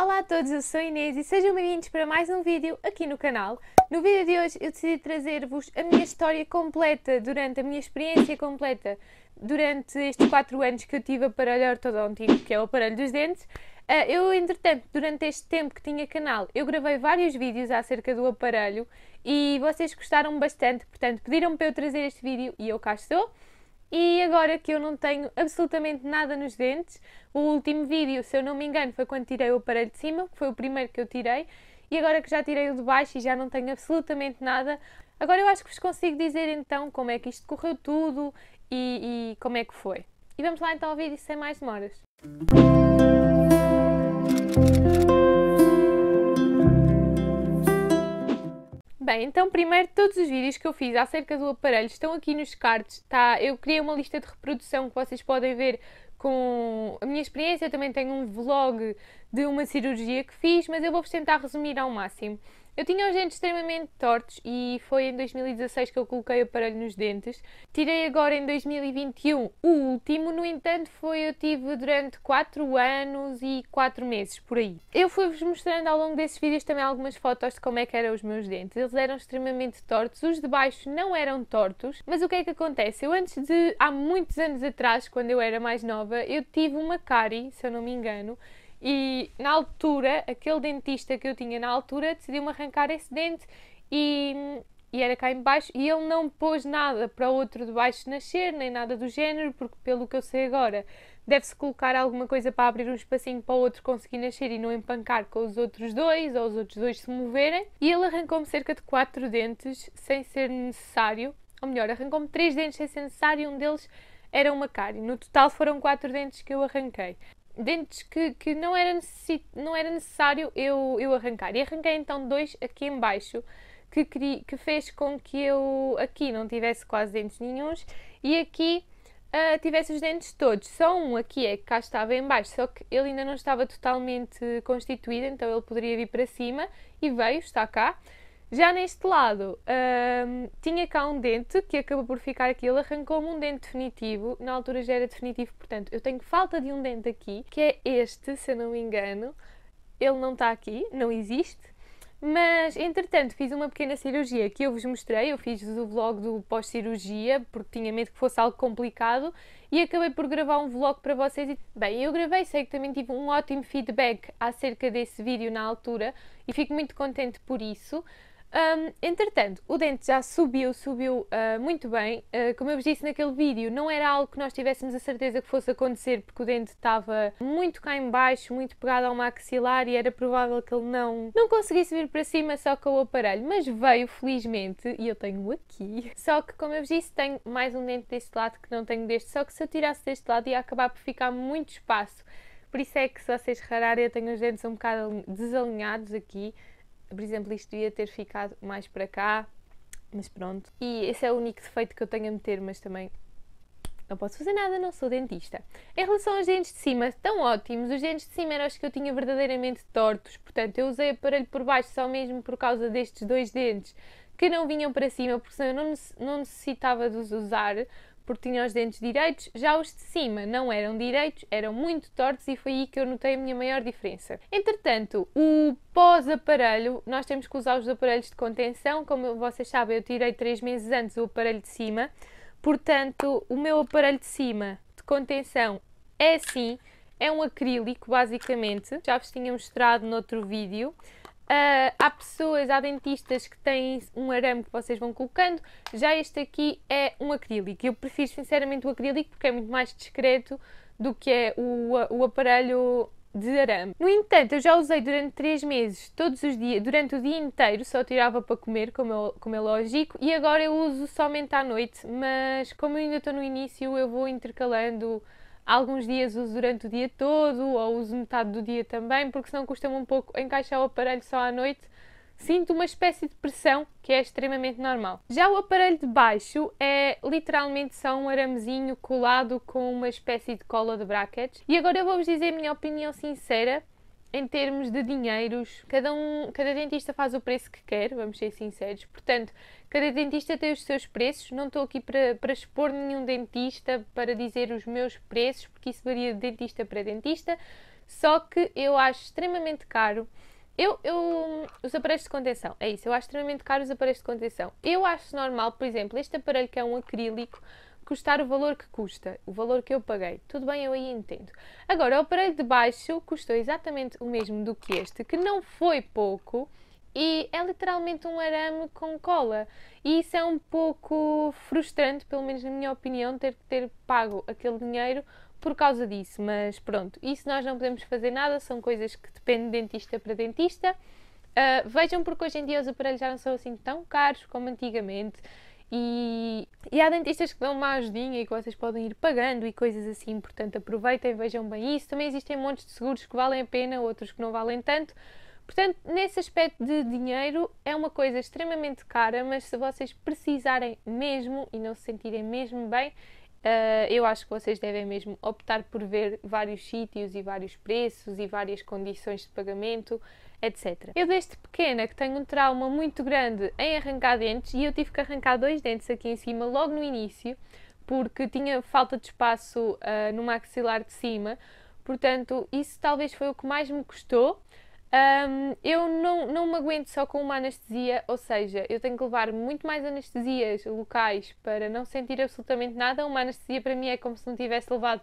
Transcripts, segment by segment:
Olá a todos, eu sou Inês e sejam bem-vindos para mais um vídeo aqui no canal. No vídeo de hoje eu decidi trazer-vos a minha história completa durante, a minha experiência completa durante estes 4 anos que eu tive aparelho ortodontico, que é o aparelho dos dentes. Ah, eu, entretanto, durante este tempo que tinha canal, eu gravei vários vídeos acerca do aparelho e vocês gostaram bastante, portanto pediram para eu trazer este vídeo e eu cá estou. E agora que eu não tenho absolutamente nada nos dentes, o último vídeo, se eu não me engano, foi quando tirei o aparelho de cima, que foi o primeiro que eu tirei, e agora que já tirei o de baixo e já não tenho absolutamente nada, agora eu acho que vos consigo dizer então como é que isto correu tudo e, e como é que foi. E vamos lá então ao vídeo sem mais demoras. Música Bem, então primeiro todos os vídeos que eu fiz acerca do aparelho estão aqui nos cards, tá? Eu criei uma lista de reprodução que vocês podem ver com a minha experiência, eu também tenho um vlog de uma cirurgia que fiz, mas eu vou-vos tentar resumir ao máximo. Eu tinha os dentes extremamente tortos e foi em 2016 que eu coloquei o aparelho nos dentes. Tirei agora em 2021 o último, no entanto, foi eu tive durante 4 anos e 4 meses por aí. Eu fui-vos mostrando ao longo desses vídeos também algumas fotos de como é que eram os meus dentes. Eles eram extremamente tortos, os de baixo não eram tortos, mas o que é que acontece? Eu antes de há muitos anos atrás, quando eu era mais nova, eu tive uma cárie, se eu não me engano e na altura, aquele dentista que eu tinha na altura decidiu-me arrancar esse dente e, e era cá embaixo e ele não pôs nada para o outro de baixo nascer, nem nada do género, porque pelo que eu sei agora, deve-se colocar alguma coisa para abrir um espacinho para o outro conseguir nascer e não empancar com os outros dois, ou os outros dois se moverem. E ele arrancou-me cerca de quatro dentes sem ser necessário, ou melhor, arrancou-me três dentes sem ser necessário, um deles era uma cárie. No total foram quatro dentes que eu arranquei dentes que, que não, era não era necessário eu, eu arrancar. E arranquei então dois aqui embaixo que, que fez com que eu aqui não tivesse quase dentes nenhums e aqui uh, tivesse os dentes todos. Só um aqui é que cá estava em baixo, só que ele ainda não estava totalmente constituído, então ele poderia vir para cima e veio, está cá. Já neste lado, hum, tinha cá um dente que acabou por ficar aqui. Ele arrancou-me um dente definitivo. Na altura já era definitivo, portanto, eu tenho falta de um dente aqui, que é este, se eu não me engano. Ele não está aqui, não existe. Mas, entretanto, fiz uma pequena cirurgia que eu vos mostrei. Eu fiz o vlog do pós-cirurgia, porque tinha medo que fosse algo complicado. E acabei por gravar um vlog para vocês. Bem, eu gravei, sei que também tive um ótimo feedback acerca desse vídeo na altura. E fico muito contente por isso. Um, entretanto, o dente já subiu, subiu uh, muito bem. Uh, como eu vos disse naquele vídeo, não era algo que nós tivéssemos a certeza que fosse acontecer, porque o dente estava muito cá embaixo, baixo, muito pegado ao maxilar e era provável que ele não, não conseguisse vir para cima só com o aparelho. Mas veio, felizmente, e eu tenho aqui. Só que, como eu vos disse, tenho mais um dente deste lado que não tenho deste, só que se eu tirasse deste lado ia acabar por ficar muito espaço. Por isso é que, se vocês rararem, eu tenho os dentes um bocado desalinhados aqui por exemplo, isto devia ter ficado mais para cá, mas pronto. E esse é o único defeito que eu tenho a meter, mas também não posso fazer nada, não sou dentista. Em relação aos dentes de cima, estão ótimos. Os dentes de cima eram os que eu tinha verdadeiramente tortos, portanto, eu usei aparelho por baixo só mesmo por causa destes dois dentes que não vinham para cima, porque senão eu não, não necessitava de os usar, porque tinha os dentes direitos, já os de cima não eram direitos, eram muito tortos e foi aí que eu notei a minha maior diferença. Entretanto, o pós-aparelho, nós temos que usar os aparelhos de contenção, como vocês sabem, eu tirei três meses antes o aparelho de cima, portanto, o meu aparelho de cima de contenção é assim, é um acrílico basicamente, já vos tinha mostrado noutro vídeo. Uh, há pessoas, há dentistas que têm um arame que vocês vão colocando. Já este aqui é um acrílico. Eu prefiro sinceramente o acrílico porque é muito mais discreto do que é o, o aparelho de arame. No entanto, eu já usei durante 3 meses, todos os dias, durante o dia inteiro, só tirava para comer, como é, como é lógico, e agora eu uso somente à noite, mas como eu ainda estou no início, eu vou intercalando Alguns dias uso durante o dia todo ou uso metade do dia também, porque senão custa-me um pouco encaixar o aparelho só à noite. Sinto uma espécie de pressão que é extremamente normal. Já o aparelho de baixo é literalmente só um aramezinho colado com uma espécie de cola de brackets. E agora eu vou-vos dizer a minha opinião sincera em termos de dinheiros, cada um, cada dentista faz o preço que quer, vamos ser sinceros. Portanto, cada dentista tem os seus preços. Não estou aqui para, para expor nenhum dentista para dizer os meus preços, porque isso varia de dentista para dentista. Só que eu acho extremamente caro. Eu, eu, os aparelhos de contenção, é isso, eu acho extremamente caro os aparelhos de contenção. Eu acho normal, por exemplo, este aparelho que é um acrílico, custar o valor que custa, o valor que eu paguei. Tudo bem, eu aí entendo. Agora, o aparelho de baixo custou exatamente o mesmo do que este, que não foi pouco e é literalmente um arame com cola. E isso é um pouco frustrante, pelo menos na minha opinião, ter que ter pago aquele dinheiro por causa disso. Mas pronto, isso nós não podemos fazer nada, são coisas que dependem de dentista para dentista. Uh, vejam, porque hoje em dia os aparelhos já não são assim tão caros como antigamente. E, e há dentistas que dão uma ajudinha e que vocês podem ir pagando e coisas assim, portanto aproveitem, vejam bem isso. Também existem montes de seguros que valem a pena, outros que não valem tanto. Portanto, nesse aspecto de dinheiro, é uma coisa extremamente cara, mas se vocês precisarem mesmo e não se sentirem mesmo bem, uh, eu acho que vocês devem mesmo optar por ver vários sítios e vários preços e várias condições de pagamento etc. Eu desde pequena que tenho um trauma muito grande em arrancar dentes e eu tive que arrancar dois dentes aqui em cima logo no início porque tinha falta de espaço uh, ah, no maxilar de cima. Portanto, isso talvez foi o que mais me custou. Um, eu não, não me aguento só com uma anestesia, ou seja, eu tenho que levar muito mais anestesias locais para não sentir absolutamente nada. Uma anestesia para mim é como se não tivesse levado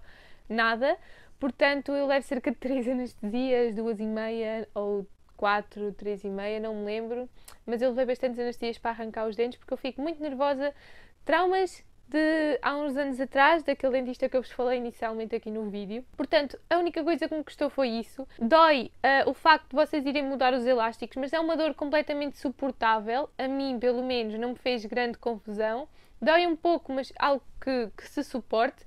nada, portanto, eu levo cerca de 3 anestesias, duas e meia ou 4, três e meia, não me lembro, mas eu levei bastantes anestesias para arrancar os dentes porque eu fico muito nervosa. Traumas de há uns anos atrás, daquele dentista que eu vos falei inicialmente aqui no vídeo. Portanto, a única coisa que me custou foi isso. Dói uh, o facto de vocês irem mudar os elásticos, mas é uma dor completamente suportável. A mim, pelo menos, não me fez grande confusão. Dói um pouco, mas algo que, que se suporte.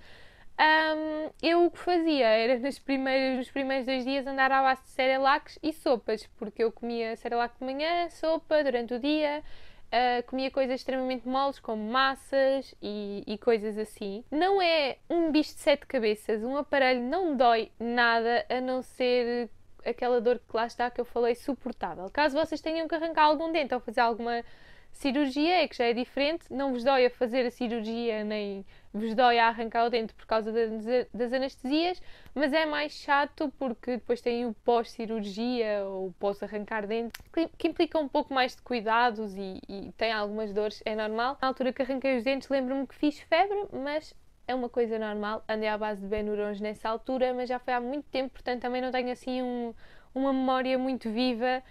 Um, eu o que fazia era nos primeiros, nos primeiros dois dias andar à base de cerealacs e sopas, porque eu comia cerealac de manhã, sopa durante o dia, Uh, comia coisas extremamente moles, como massas e, e, coisas assim. Não é um bicho de sete cabeças, um aparelho não dói nada a não ser aquela dor que lá está que eu falei, suportável. Caso vocês tenham que arrancar algum dente ou fazer alguma Cirurgia é que já é diferente, não vos dói a fazer a cirurgia, nem vos dói a arrancar o dente por causa das anestesias, mas é mais chato porque depois tem o pós-cirurgia ou pós-arrancar dente, que implica um pouco mais de cuidados e, e tem algumas dores, é normal. Na altura que arranquei os dentes, lembro-me que fiz febre, mas é uma coisa normal. Andei à base de Benurons nessa altura, mas já foi há muito tempo, portanto também não tenho assim um, uma memória muito viva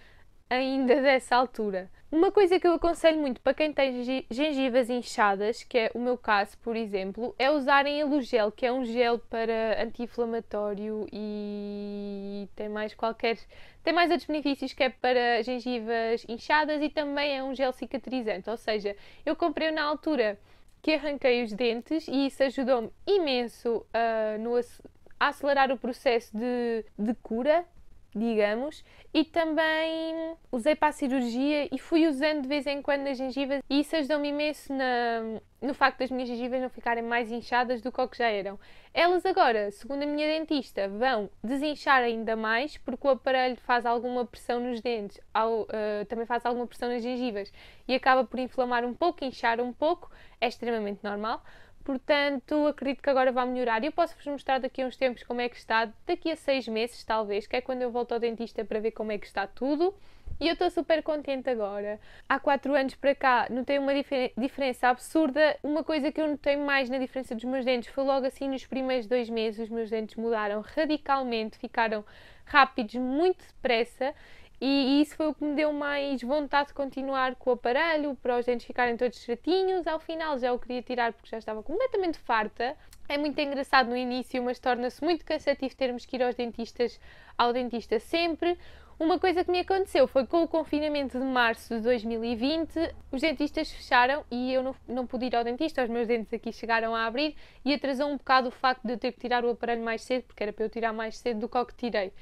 ainda dessa altura. Uma coisa que eu aconselho muito para quem tem gengivas inchadas, que é o meu caso, por exemplo, é usarem alugel, que é um gel para anti-inflamatório e tem mais qualquer, tem mais outros benefícios que é para gengivas inchadas e também é um gel cicatrizante, ou seja, eu comprei na altura que arranquei os dentes e isso ajudou-me imenso uh, no, a acelerar o processo de, de cura digamos, e também usei para a cirurgia e fui usando de vez em quando nas gengivas e isso ajudou-me imenso na, no facto das minhas gengivas não ficarem mais inchadas do que, que já eram. Elas agora, segundo a minha dentista, vão desinchar ainda mais porque o aparelho faz alguma pressão nos dentes, ao, uh, também faz alguma pressão nas gengivas e acaba por inflamar um pouco, inchar um pouco, é extremamente normal portanto acredito que agora vai melhorar. E eu posso-vos mostrar daqui a uns tempos como é que está, daqui a seis meses talvez, que é quando eu volto ao dentista para ver como é que está tudo. E eu estou super contente agora. Há quatro anos para cá notei uma difer diferença absurda. Uma coisa que eu notei mais na diferença dos meus dentes foi logo assim nos primeiros dois meses os meus dentes mudaram radicalmente, ficaram rápidos muito depressa e, isso foi o que me deu mais vontade de continuar com o aparelho, para os dentes ficarem todos certinhos. Ao final já o queria tirar porque já estava completamente farta. É muito engraçado no início, mas torna-se muito cansativo termos que ir aos dentistas, ao dentista sempre. Uma coisa que me aconteceu foi com o confinamento de março de 2020, os dentistas fecharam e eu não, não pude ir ao dentista, os meus dentes aqui chegaram a abrir e atrasou um bocado o facto de eu ter que tirar o aparelho mais cedo, porque era para eu tirar mais cedo do que o que tirei.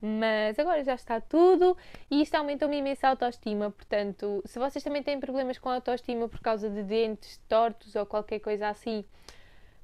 Mas agora já está tudo e isto aumenta-me imensa autoestima. Portanto, se vocês também têm problemas com a autoestima por causa de dentes tortos ou qualquer coisa assim,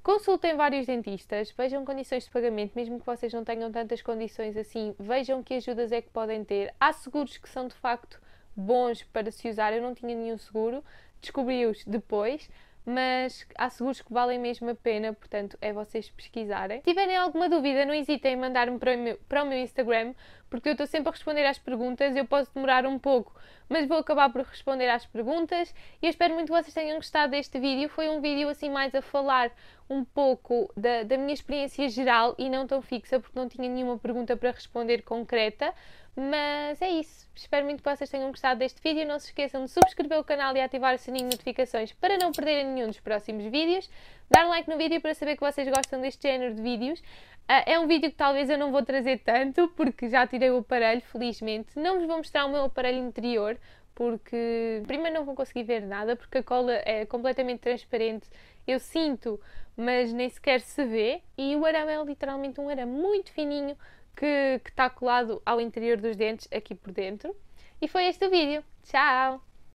Consultem vários dentistas, vejam condições de pagamento, mesmo que vocês não tenham tantas condições assim, vejam que ajudas é que podem ter. Há seguros que são de facto bons para se usar, eu não tinha nenhum seguro, descobri-os depois, mas há seguros que valem mesmo a pena, portanto é vocês pesquisarem. Se tiverem alguma dúvida, não hesitem em mandar-me para, para, o meu Instagram, porque eu estou sempre a responder às perguntas, eu posso demorar um pouco, mas vou acabar por responder às perguntas e eu espero muito que vocês tenham gostado deste vídeo. Foi um vídeo assim mais a falar um pouco da, da minha experiência geral e não tão fixa, porque não tinha nenhuma pergunta para responder concreta. Mas é isso. Espero muito que vocês tenham gostado deste vídeo. Não se esqueçam de subscrever o canal e ativar o sininho de notificações para não perderem nenhum dos próximos vídeos. Dar like no vídeo para saber que vocês gostam deste género de vídeos. Ah, é um vídeo que talvez eu não vou trazer tanto, porque já tirei o aparelho, felizmente. Não vos vou mostrar o meu aparelho interior, porque primeiro não vou conseguir ver nada porque a cola é completamente transparente, eu sinto, mas nem sequer se vê, e o arame é literalmente um arame muito fininho que está colado ao interior dos dentes aqui por dentro. E foi este o vídeo. Tchau!